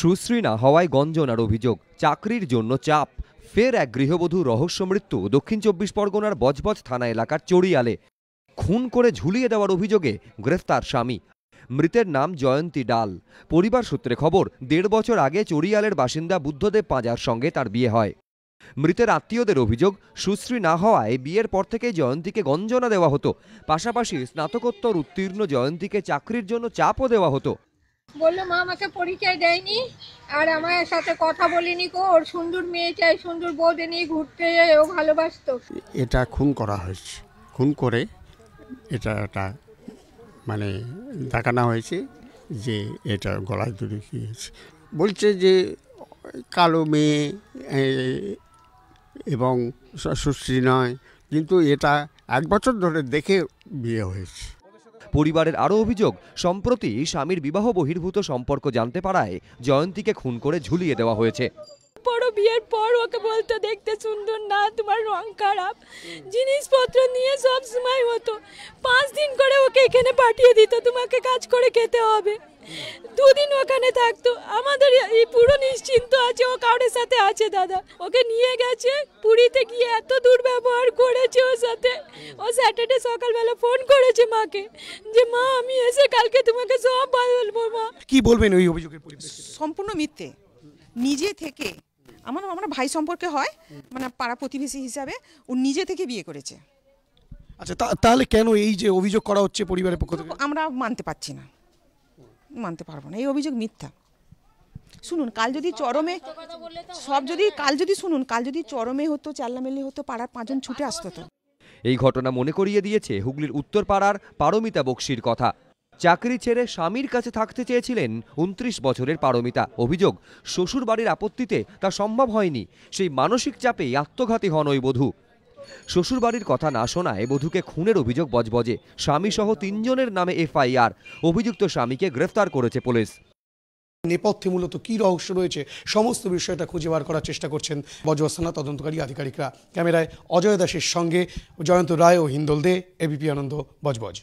সুশ্রী না হওয়ায় গঞ্জনার অভিযোগ চাকরির জন্য চাপ ফের এক গৃহবধূ রহস্য মৃত্যু দক্ষিণ চব্বিশ পরগনার বজবজ থানা এলাকার চড়িয়ালে খুন করে ঝুলিয়ে দেওয়ার অভিযোগে গ্রেফতার স্বামী মৃতের নাম জয়ন্তী ডাল পরিবার সূত্রে খবর দেড় বছর আগে চড়িয়ালের বাসিন্দা বুদ্ধদেব পাঁজার সঙ্গে তার বিয়ে হয় মৃতের আত্মীয়দের অভিযোগ সুশ্রী না হওয়ায় বিয়ের পর থেকেই জয়ন্তীকে গঞ্জনা দেওয়া হতো পাশাপাশি স্নাতকোত্তর উত্তীর্ণ জয়ন্তীকে চাকরির জন্য চাপও দেওয়া হতো বললো মা আমাকে পরিচয় দেয়নি আর আমার সাথে কথা বলিনি কো ওর সুন্দর মেয়ে চাই সুন্দর বউদে নিয়ে ঘুরতে ও ভালোবাসতো এটা খুন করা হয়েছে খুন করে এটা একটা মানে দেখানো হয়েছে যে এটা গলায় দড়ি দিয়েছে বলছে যে কালো মেয়ে এবং সুশ্রী নয় কিন্তু এটা এক বছর ধরে দেখে বিয়ে হয়েছে পরিবারের আরও অভিযোগ সম্প্রতি স্বামীর বিবাহ বহির্ভূত সম্পর্ক জানতে পারায় জয়ন্তীকে খুন করে ঝুলিয়ে দেওয়া হয়েছে পরও বিয়ের পর ওকে বলতো দেখতে সুন্দর না তোমার রং খারাপ জিনিসপত্র নিয়ে সব সময় হতো পাঁচ দিন করে ওকে এখানে পাঠিয়ে দিত তোমাকে কাজ করে খেতে হবে দুদিন ওখানে থাকতো আমাদের এই পুরো নিশ্চিন্ত আছে ও কারোর সাথে আছে দাদা ওকে নিয়ে গেছে পুরীতে গিয়ে এত দূর স্যাটারডে সকালবেলা ফোন করেছে মাকে যে মা আমি এসে কালকে তোমাকে সব বলবো মা কি বলবেন ওই অভিযোগের পরিপ্রেক্ষিতে সম্পূর্ণ মিথ্যে নিজে থেকে আমার আমার ভাই সম্পর্কে হয় মানে পাড়া প্রতিবেশী হিসাবে ও নিজে থেকে বিয়ে করেছে আচ্ছা তাহলে কেন এই যে অভিযোগ করা হচ্ছে পরিবারের পক্ষ থেকে আমরা মানতে পারছি না মানতে পারবো না এই অভিযোগ মিথ্যা শুনুন কাল যদি চরমে সব যদি কাল যদি শুনুন কাল যদি চরমে হতো চাল্লামেলি হতো পাড়ার পাঁচজন ছুটে আসতো তো এই ঘটনা মনে করিয়ে দিয়েছে হুগলির উত্তরপাড়ার পারমিতা বক্সির কথা চাকরি ছেড়ে স্বামীর কাছে থাকতে চেয়েছিলেন উনত্রিশ বছরের পারমিতা অভিযোগ শ্বশুর বাড়ির আপত্তিতে তা সম্ভব হয়নি সেই মানসিক চাপে আত্মঘাতী হন ওই বধূ শ্বশুরবাড়ির কথা না শোনায় বধূকে খুনের অভিযোগ বজবজে স্বামীসহ তিনজনের নামে এফআইআর অভিযুক্ত স্বামীকে গ্রেফতার করেছে পুলিশ নেপথ্যে মূলত কি রহস্য রয়েছে সমস্ত বিষয়টা খুঁজে বার করার চেষ্টা করছেন বজবাসানা তদন্তকারী আধিকারিকরা ক্যামেরায় অজয় দাসের সঙ্গে জয়ন্ত রায় ও হিন্দোল দে এবিপি আনন্দ বজবজ